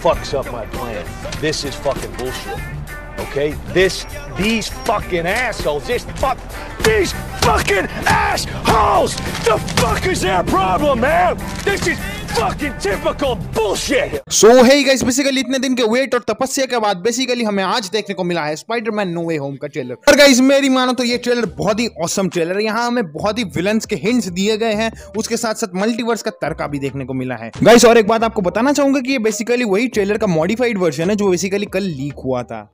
fucks up my plan. This is fucking bullshit. Okay? This, these fucking assholes, this fuck, these fucking assholes! The fuck is their problem, man? This is सो है guys basically इतने दिन के wait और तपस्या के बाद basically हमें आज देखने को मिला है स्पाइडरमैन नो वे होम का ट्रेलर और गाइस मेरी मानो तो ये ट्रेलर बहुत ही ऑसम ट्रेलर है यहाँ हमें बहुत ही विलन्स के हिंट्स दिए गए हैं उसके साथ साथ मल्टीवर्स का तड़का भी देखने को मिला है गाइस और एक बात आपको बताना चाहूंगा की ये बेसिकली वही ट्रेलर का मॉडिफाइड वर्जन है जो बेसिकली कल लीक हुआ था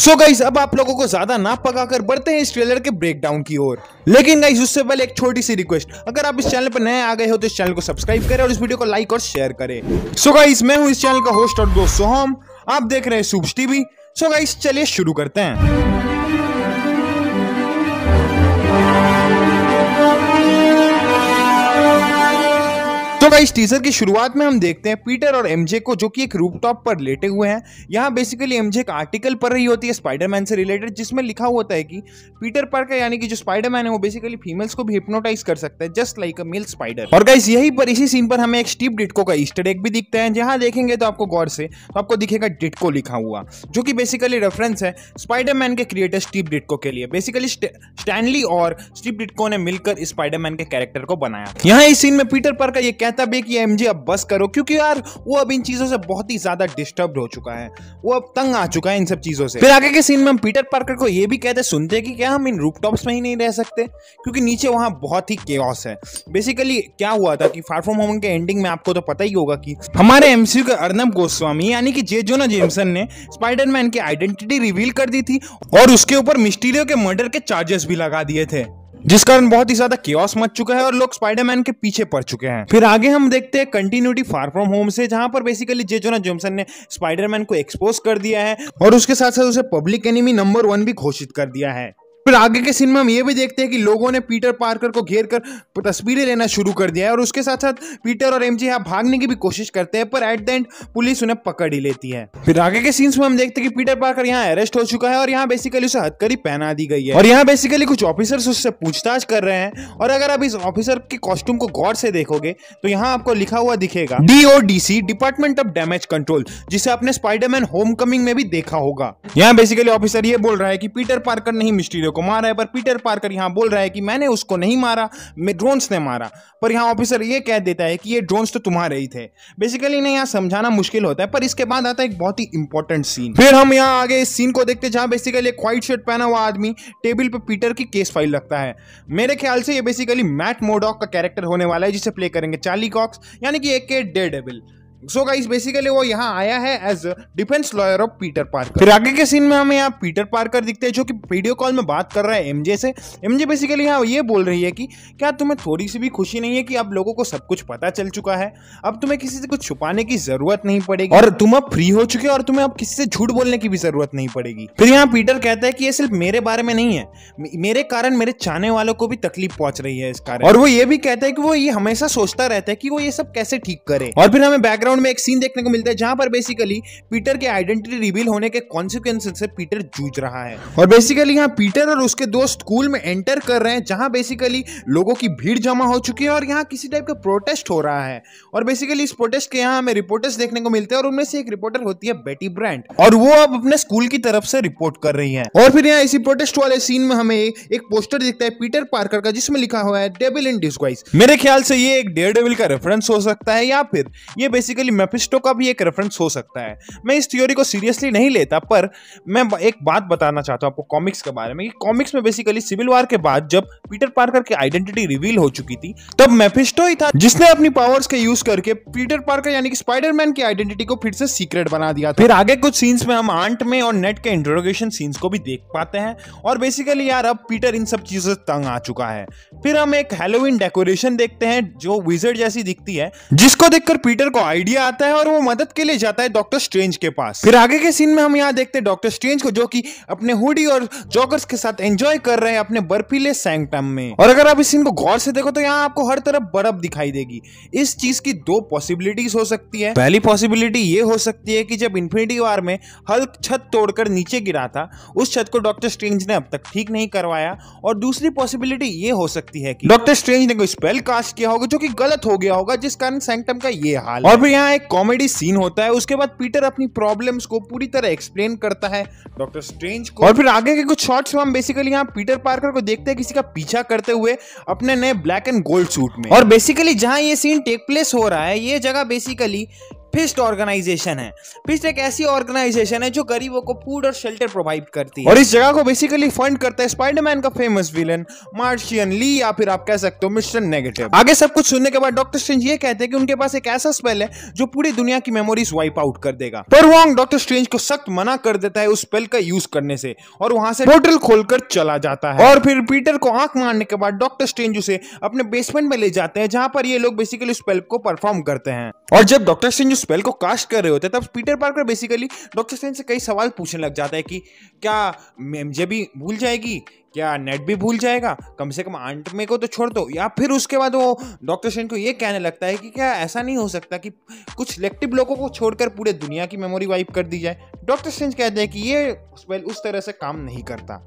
सो so गाइस अब आप लोगों को ज्यादा ना पकाकर बढ़ते हैं इस ट्रेलर के ब्रेकडाउन की ओर लेकिन गाइस उससे पहले एक छोटी सी रिक्वेस्ट अगर आप इस चैनल पर नए आ गए हो तो इस चैनल को सब्सक्राइब करें और इस वीडियो को लाइक और शेयर करें सो so गाइस मैं हूं इस चैनल का होस्ट और दोस्त सोहम आप देख रहे हैं सुब्स टीवी सो गाइस चलिए शुरू करते हैं भाई इस टीजर की शुरुआत में हम देखते हैं पीटर और एमजे को जो कि एक रूपटॉप पर लेटे हुए हैं यहाँ बेसिकली एमजे एक आर्टिकल पढ़ रही होती है स्पाइडरमैन से रिलेटेड जिसमें लिखा होता है कि पीटर पार्कर यानी कि जो स्पाइडरमैन है वो बेसिकली फीमेल्स को भी हिप्नोटाइज कर सकता है just like a male spider और गाइस यही पर इसी सीन पर हमें एक स्टीप डिटको का ईस्टर एग भी दिखता है जहाँ देखेंगे तो आपको गौर से तो आपको दिखेगा डिटको लिखा हुआ जो कि बेसिकली रेफरेंस है स्पाइडरमैन के क्रिएटर स्टीप डिटको के लिए बेसिकली स्टैनली और स्टीप डिटको ने मिलकर स्पाइडरमैन के कैरेक्टर को बनाया यहाँ इस सीन में पीटर पार्कर ये कहता तब एक कि एम अब बस करो क्योंकि यार वो अब इन चीज़ों से बहुत ही ज़्यादा डिस्टर्ब हो चुका है वो अब तंग आ चुका है इन सब चीज़ों से फिर आगे के सीन में हम पीटर पार्कर को ये भी कहते सुनते हैं कि क्या हम इन रूपटॉप्स में ही नहीं रह सकते क्योंकि नीचे वहाँ बहुत ही केस है बेसिकली क्या हुआ था कि फार फ्रॉम होम के एंडिंग में आपको तो पता ही होगा कि हमारे एमसीयू के अर्नब गोस्वामी यानी कि जे जोना जेमसन ने स्पाइडरमैन की आइडेंटिटी रिवील कर दी थी और उसके ऊपर मिस्टीरियो के मर्डर के चार्जेस भी लगा दिए थे जिस कारण बहुत ही ज्यादा क्योस मच चुका है और लोग स्पाइडरमैन के पीछे पड़ चुके हैं फिर आगे हम देखते हैं कंटिन्यूटी फार फ्रॉम होम से जहां पर बेसिकली जे जोना जोमसन ने स्पाइडरमैन को एक्सपोज कर दिया है और उसके साथ साथ उसे पब्लिक एनिमी नंबर वन भी घोषित कर दिया है फिर आगे के सीन में हम ये भी देखते हैं कि लोगों ने पीटर पार्कर को घेर कर तस्वीरें लेना शुरू कर दिया है और उसके साथ साथ पीटर और एमजी यहाँ भागने की भी कोशिश करते हैं पर एट द एंड पुलिस उन्हें पकड़ ही लेती है फिर आगे के सीन्स में हम देखते हैं कि पीटर पार्कर यहाँ अरेस्ट हो चुका है और यहाँ बेसिकली उसे हथकड़ी पहना दी गई है और यहाँ बेसिकली कुछ ऑफिसर उससे पूछताछ कर रहे हैं और अगर आप इस ऑफिसर के कॉस्ट्यूम को गौर से देखोगे तो यहाँ आपको लिखा हुआ दिखेगा DODC department of damage control जिसे आपने स्पाइडरमैन होमकमिंग में भी देखा होगा यहाँ बेसिकली ऑफिसर ये बोल रहा है की पीटर पार्कर नहीं मिस्ट्री सिपाहियों को मारा है पर पीटर पार्कर यहाँ बोल रहा है कि मैंने उसको नहीं मारा मैं ड्रोन्स ने मारा पर यहाँ ऑफिसर ये कह देता है कि ये ड्रोन्स तो तुम्हारे ही थे बेसिकली इन्हें यहाँ समझाना मुश्किल होता है पर इसके बाद आता है एक बहुत ही इंपॉर्टेंट सीन फिर हम यहाँ आगे इस सीन को देखते हैं जहाँ बेसिकली एक व्हाइट शर्ट पहना हुआ आदमी टेबल पर पीटर की केस फाइल रखता है मेरे ख्याल से ये बेसिकली मैट मोडॉक का कैरेक्टर होने वाला है जिसे प्ले करेंगे चार्ली कॉक्स यानी कि एक के डेड एबिल सो गाइस बेसिकली वो यहाँ आया है as defence lawyer of Peter Parker फिर आगे के सीन में हमें यहाँ पीटर पार्कर दिखते हैं जो कि वीडियो कॉल में बात कर रहा है एमजे से एमजे बेसिकली यहाँ ये बोल रही है कि क्या तुम्हें थोड़ी सी भी खुशी नहीं है कि अब लोगों को सब कुछ पता चल चुका है अब तुम्हें किसी से कुछ छुपाने की जरूरत नहीं पड़ेगी और तुम अब फ्री हो चुके हो और तुम्हें अब किसी से झूठ बोलने की भी जरूरत नहीं पड़ेगी फिर यहाँ पीटर कहता है कि ये सिर्फ मेरे बारे में नहीं है मेरे कारण मेरे चाहने वालों को भी तकलीफ पहुंच रही है इस कारण और वो ये भी कहता है कि वो ये हमेशा सोचता रहता है कि वो ये सब कैसे ठीक करे और फिर हमें बैकग्राउंड बैकग्राउंड में एक सीन देखने को मिलता है जहां पर बेसिकली पीटर के आइडेंटिटी रिवील होने के कॉन्सिक्वेंस से पीटर जूझ रहा है और बेसिकली यहाँ पीटर और उसके दोस्त स्कूल में एंटर कर रहे हैं जहां बेसिकली लोगों की भीड़ जमा हो चुकी है और यहाँ किसी टाइप का प्रोटेस्ट हो रहा है और बेसिकली इस प्रोटेस्ट के यहाँ हमें रिपोर्टर्स देखने को मिलते हैं और उनमें से एक रिपोर्टर होती है बेटी ब्रांड और वो अब अपने स्कूल की तरफ से रिपोर्ट कर रही है और फिर यहाँ इसी प्रोटेस्ट वाले सीन में हमें एक पोस्टर दिखता है पीटर पार्कर का जिसमें लिखा हुआ है डेबिल इन डिस्वाइस मेरे ख्याल से ये एक डेयर डेबिल का रेफरेंस हो सकता है या फिर ये बेसिकली बेसिकली मेफिस्टो का भी एक रेफरेंस हो सकता है मैं इस थ्योरी को सीरियसली नहीं लेता पर मैं एक बात बताना चाहता हूँ आपको कॉमिक्स के बारे में कि कॉमिक्स में बेसिकली सिविल वार के बाद जब पीटर पार्कर की आइडेंटिटी रिवील हो चुकी थी तब मेफिस्टो ही था जिसने अपनी पावर्स के यूज करके पीटर पार्कर यानी कि स्पाइडरमैन की आइडेंटिटी को फिर से सीक्रेट बना दिया फिर आगे कुछ सीन्स में हम आंट में और नेट के इंट्रोगेशन सीन्स को भी देख पाते हैं और बेसिकली यार अब पीटर इन सब चीजों से तंग आ चुका है फिर हम एक हेलोविन डेकोरेशन देखते हैं जो विजर्ड जैसी दिखती है जिसको देखकर पीटर को आइडिया आइडिया आता है और वो मदद के लिए जाता है डॉक्टर स्ट्रेंज के पास फिर आगे के सीन में हम यहाँ देखते हैं डॉक्टर स्ट्रेंज को जो कि अपने हुडी और जॉकर्स के साथ एंजॉय कर रहे हैं अपने बर्फीले सैंगटम में और अगर आप इस सीन को गौर से देखो तो यहाँ आपको हर तरफ बर्फ दिखाई देगी इस चीज की दो पॉसिबिलिटीज हो सकती है पहली पॉसिबिलिटी ये हो सकती है कि जब इन्फिनिटी वार में हल्क छत तोड़कर नीचे गिरा था उस छत को डॉक्टर स्ट्रेंज ने अब तक ठीक नहीं करवाया और दूसरी पॉसिबिलिटी ये हो सकती है कि डॉक्टर स्ट्रेंज ने कोई स्पेल कास्ट किया होगा जो कि गलत हो गया होगा जिस कारण सैंगटम का ये हाल और भी यहाँ एक कॉमेडी सीन होता है उसके बाद पीटर अपनी प्रॉब्लम्स को पूरी तरह एक्सप्लेन करता है डॉक्टर स्ट्रेंज को और फिर आगे के कुछ शॉट्स में हम बेसिकली यहाँ पीटर पार्कर को देखते हैं किसी का पीछा करते हुए अपने नए ब्लैक एंड गोल्ड सूट में और बेसिकली जहाँ ये सीन टेक प्लेस हो रहा है ये जगह बेसिकली फिस्ट ऑर्गेनाइजेशन है फिस्ट एक ऐसी ऑर्गेनाइजेशन है जो गरीबों को फूड और शेल्टर प्रोवाइड करती है और इस जगह को बेसिकली फंड करता है स्पाइडरमैन का फेमस विलन मार्शियन ली या फिर आप कह सकते हो मिस्टर नेगेटिव आगे सब कुछ सुनने के बाद डॉक्टर स्ट्रेंज ये कहते हैं कि उनके पास एक ऐसा स्पेल है जो पूरी दुनिया की मेमोरीज वाइप आउट कर देगा पर वॉन्ग डॉक्टर स्ट्रेंज को सख्त मना कर देता है उस स्पेल का यूज करने से और वहां से पोर्टल खोलकर चला जाता है और फिर पीटर को आंख मारने के बाद डॉक्टर स्ट्रेंज उसे अपने बेसमेंट में ले जाते हैं जहां पर ये लोग बेसिकली उस स्पेल को परफॉर्म करते हैं और जब डॉक्टर स्ट्रेंज उस स्पेल को कास्ट कर रहे होते हैं तब Peter Parker basically Doctor Strange से कई सवाल पूछने लग जाता है कि क्या एमजे भी भूल जाएगी क्या नेट भी भूल जाएगा कम से कम आंट में को तो छोड़ दो या फिर उसके बाद वो डॉक्टर स्ट्रेंज को ये कहने लगता है कि क्या ऐसा नहीं हो सकता कि कुछ सेलेक्टिव लोगों को छोड़कर पूरे दुनिया की मेमोरी वाइप कर दी जाए डॉक्टर स्ट्रेंज कहते हैं कि ये स्पेल उस तरह से काम नहीं करता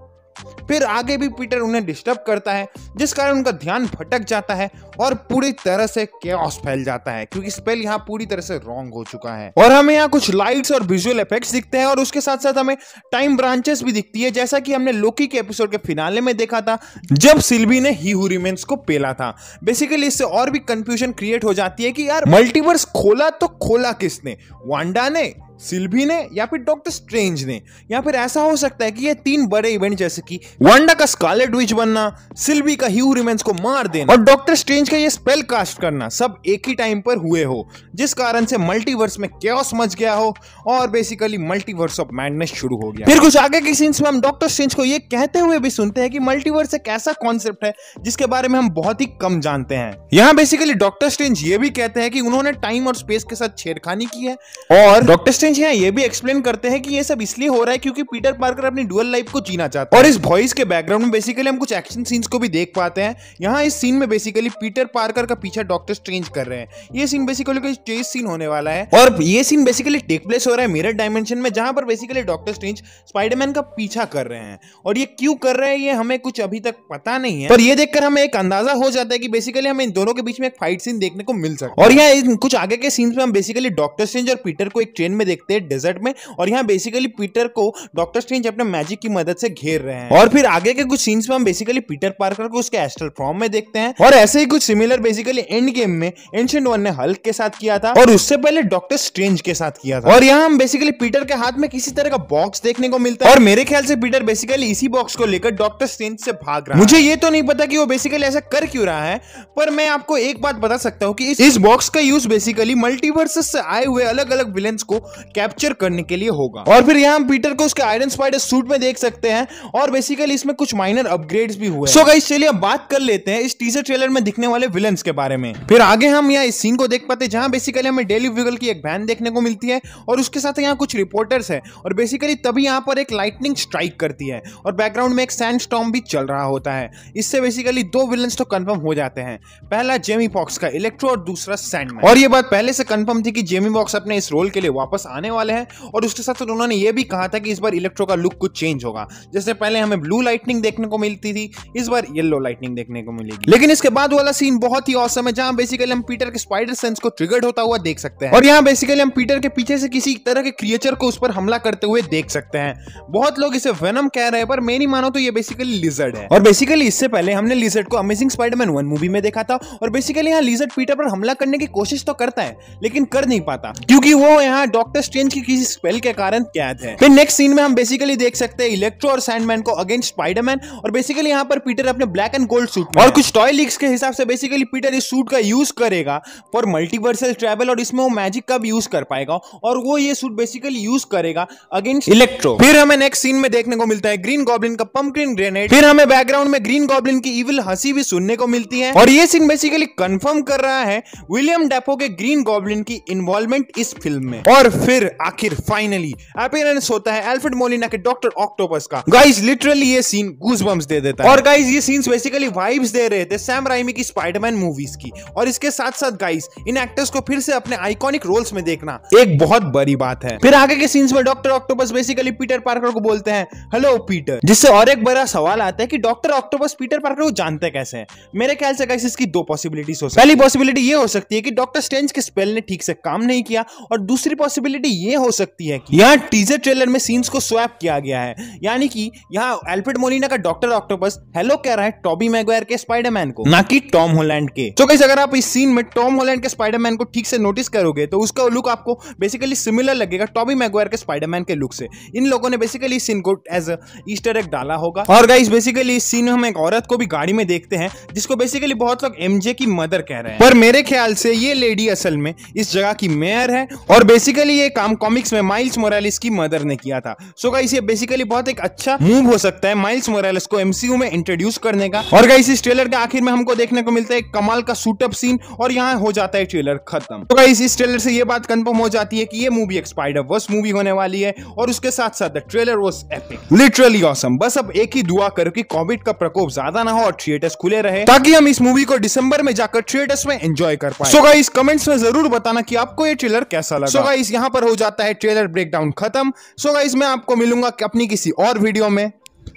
फिर आगे भी पीटर उन्हें डिस्टर्ब करता है जिस कारण उनका ध्यान भटक जाता है और पूरी तरह से कैश फैल जाता है क्योंकि स्पेल यहाँ पूरी तरह से रॉन्ग हो चुका है और हमें यहाँ कुछ लाइट्स और विजुअल इफेक्ट्स दिखते हैं और उसके साथ साथ हमें टाइम ब्रांचेस भी दिखती है जैसा कि हमने लोकी के एपिसोड के फिनाले में देखा था जब सिल्वी ने ही हु को पेला था बेसिकली इससे और भी कंफ्यूजन क्रिएट हो जाती है कि यार मल्टीवर्स खोला तो खोला किसने वांडा ने सिल्वी ने या फिर डॉक्टर स्ट्रेंज ने या फिर ऐसा हो सकता है कि ये तीन बड़े इवेंट जैसे कि वंडा का स्कारलेट विच बनना सिल्वी का ह्यू रिमेंस को मार देना और डॉक्टर स्ट्रेंज का ये स्पेल कास्ट करना सब एक ही टाइम पर हुए हो जिस कारण से मल्टीवर्स में क्या मच गया हो और बेसिकली मल्टीवर्स ऑफ मैडनेस शुरू हो गया फिर कुछ आगे के सीन्स में हम डॉक्टर स्ट्रेंज को ये कहते हुए भी सुनते हैं कि मल्टीवर्स एक ऐसा कॉन्सेप्ट है जिसके बारे में हम बहुत ही कम जानते हैं यहाँ बेसिकली डॉक्टर स्ट्रेंज ये भी कहते हैं कि उन्होंने टाइम और स्पेस के साथ छेड़खानी की है और डॉक्टर स्ट्रेंज स्ट्रेंज यहाँ ये भी एक्सप्लेन करते हैं कि ये सब इसलिए हो रहा है क्योंकि पीटर पार्कर अपनी डुअल लाइफ को जीना चाहता है और इस वॉइस के बैकग्राउंड में बेसिकली हम कुछ एक्शन सीन्स को भी देख पाते हैं यहाँ इस सीन में बेसिकली पीटर पार्कर का पीछा डॉक्टर स्ट्रेंज कर रहे हैं ये सीन बेसिकली कोई चेस सीन होने वाला है और ये सीन बेसिकली टेक प्लेस हो रहा है मिरर डायमेंशन में जहां पर बेसिकली डॉक्टर स्ट्रेंज स्पाइडरमैन का पीछा कर रहे हैं और ये क्यों कर रहे हैं ये हमें कुछ अभी तक पता नहीं है पर ये देखकर हमें एक अंदाजा हो जाता है कि बेसिकली हमें इन दोनों के बीच में एक फाइट सीन देखने को मिल सकता है और यहाँ कुछ आगे के सीन्स में हम बेसिकली डॉक्टर स्ट्रेंज और पीटर को एक ट्रेन में देख देखते हैं डेजर्ट में और यहाँ बेसिकली पीटर को डॉक्टर स्ट्रेंज अपने मैजिक की मदद से घेर रहे हैं और फिर आगे के कुछ सीन्स में हम बेसिकली पीटर पार्कर को उसके एस्ट्रल फॉर्म में देखते हैं और ऐसे ही कुछ सिमिलर बेसिकली एंड गेम में एंशियंट वन ने हल्क के साथ किया था और उससे पहले डॉक्टर स्ट्रेंज के साथ किया था और यहाँ हम बेसिकली पीटर के हाथ में किसी तरह का बॉक्स देखने को मिलता है और मेरे ख्याल से पीटर बेसिकली इसी बॉक्स को लेकर डॉक्टर स्ट्रेंज से भाग रहा है मुझे ये तो नहीं पता कि वो बेसिकली ऐसा कर क्यों रहा है पर मैं आपको एक बात बता सकता हूँ कि इस, इस बॉक्स का यूज बेसिकली मल्टीवर्सेस से आए हुए अलग अलग विलेंस को कैप्चर करने के लिए होगा और फिर यहाँ पीटर को उसके आयरन स्पाइडर सूट में देख सकते हैं और बेसिकली इसमें कुछ माइनर अपग्रेड भी हुए सो गई चलिए हम बात कर लेते हैं इस टीजर ट्रेलर में दिखने वाले विलन के बारे में फिर आगे हम यहाँ इस सीन को देख पाते जहाँ बेसिकली हमें डेली व्यूगल की एक बहन देखने को मिलती है और उसके साथ यहाँ कुछ रिपोर्टर्स है और बेसिकली तभी यहाँ पर एक लाइटनिंग स्ट्राइक करती है और बैकग्राउंड में एक सैंड स्टॉम भी चल रहा होता है इससे बेसिकली दो विलन तो कन्फर्म हो जाते हैं पहला जेमी पॉक्स का इलेक्ट्रो और दूसरा सैंड और ये बात पहले से कन्फर्म थी कि जेमी बॉक्स अपने इस रोल के लिए वापस आने वाले हैं और उसके साथ साथ उन्होंने ये भी कहा था कि इस बार इलेक्ट्रो का लुक कुछ चेंज होगा जैसे पहले हमें ब्लू लाइटनिंग देखने को मिलती थी इस बार येलो लाइटनिंग देखने को मिलेगी लेकिन इसके बाद वाला सीन बहुत ही औसम है जहां बेसिकली हम पीटर के स्पाइडर सेंस को ट्रिगर्ड होता हुआ देख सकते हैं और यहाँ बेसिकली हम पीटर के पीछे से किसी तरह के क्रिएचर को उस पर हमला करते हुए देख सकते हैं बहुत लोग इसे वेनम कह रहे हैं पर मेरी मानो तो ये बेसिकली लिजर्ड है और बेसिकली इससे पहले हमने लिजर्ड को अमेजिंग स्पाइडरमैन वन मूवी में देखा था और बेसिकली यहाँ लिजर्ड पीटर पर हमला करने की कोशिश तो करता है लेकिन कर नहीं पाता क्योंकि वो यहाँ डॉक्टर स्ट्रेंज की किसी स्पेल के कारण कैद है फिर नेक्स्ट सीन में हम बेसिकली देख सकते हैं इलेक्ट्रो और सैंडमैन को अगेंस्ट स्पाइडरमैन और बेसिकली यहाँ पर पीटर अपने ब्लैक एंड गोल्ड सूट और कुछ टॉय लीक्स के हिसाब से बेसिकली पीटर इस सूट का यूज करेगा फॉर मल्टीवर्सल ट्रेवल और इसमें वो मैजिक का भी यूज कर पाएगा और वो ये सूट बेसिकली यूज करेगा अगेंस्ट इलेक्ट्रो फिर हमें नेक्स्ट सीन में देखने को मिलता है ग्रीन गॉबलिन का पंपक्रीन ग्रेनेड फिर हमें बैकग्राउंड में ग्रीन गॉबलिन की इविल हंसी भी सुनने को मिलती है और ये सीन बेसिकली कंफर्म कर रहा है विलियम डेपो के ग्रीन गॉबलिन की इन्वॉल्वमेंट इस फिल्म में और फिर फिर आखिर फाइनली अपेयरेंस होता है एल्फ्रेड मोलिना के डॉक्टर ऑक्टोपस का गाइस लिटरली ये सीन गूजबम्स दे देता है और गाइस ये सीन्स बेसिकली वाइब्स दे रहे थे सैम राइमी की स्पाइडरमैन मूवीज की और इसके साथ साथ गाइस इन एक्टर्स को फिर से अपने आइकॉनिक रोल्स में देखना एक बहुत बड़ी बात है फिर आगे के सीन्स में Doctor Octopus basically Peter Parker को बोलते हैं हेलो पीटर जिससे और एक बड़ा सवाल आता है की डॉक्टर ऑक्टोपस पीटर पार्कर को जानते कैसे है मेरे ख्याल से गाइस इसकी दो पॉसिबिलिटीज हो सकती है पहली पॉसिबिलिटी ये हो सकती है की डॉक्टर स्टेंज के स्पेल ने ठीक से काम नहीं किया और दूसरी पॉसिबिलिटी पॉसिबिलिटी ये हो सकती है कि यहाँ टीजर ट्रेलर में सीन्स को स्वैप किया गया है यानी कि यहाँ एल्फ्रेड मोलिना का डॉक्टर ऑक्टोपस हेलो कह रहा है टॉबी मैगवायर के स्पाइडरमैन को ना कि टॉम होलैंड के तो कैसे अगर आप इस सीन में टॉम होलैंड के स्पाइडरमैन को ठीक से नोटिस करोगे तो उसका लुक आपको बेसिकली सिमिलर लगेगा टॉबी मैगवायर के स्पाइडरमैन के लुक से इन लोगों ने बेसिकली इस सीन को एज ईस्टर एग डाला होगा और गाइस बेसिकली इस सीन में हम एक औरत को भी गाड़ी में देखते हैं जिसको बेसिकली बहुत लोग एमजे की मदर कह रहे हैं पर मेरे ख्याल से ये लेडी असल में इस जगह की मेयर है और बेसिकली ये काम कॉमिक्स में माइल्स मोरालिस की मदर ने किया था सो so गाइस ये बेसिकली बहुत एक अच्छा मूव हो सकता है माइल्स मोरालिस को एमसीयू में इंट्रोड्यूस करने का और गाइस इस ट्रेलर के आखिर में हमको देखने को मिलता है कमाल का सूटअप सीन और यहाँ हो जाता है ट्रेलर खत्म तो गाइस इस ट्रेलर से ये बात कंफर्म हो जाती है कि ये मूवी एक स्पाइडर वर्स मूवी होने वाली है और उसके साथ साथ trailer was epic literally awesome बस अब एक ही दुआ करो की कोविड का प्रकोप ज्यादा ना हो और थिएटर्स खुले रहे ताकि हम इस मूवी को दिसंबर में जाकर थिएटर्स में एंजॉय कर पाए सो गाइस कमेंट्स में जरूर बताना कि आपको ये ट्रेलर कैसा लगा सो so गाइस यहाँ पर और हो जाता है ट्रेलर ब्रेकडाउन खत्म सो गाइज मैं आपको मिलूंगा अपनी किसी और वीडियो में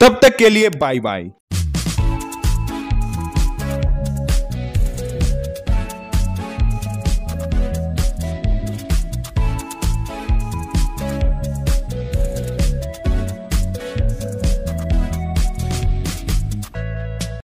तब तक के लिए बाय बाय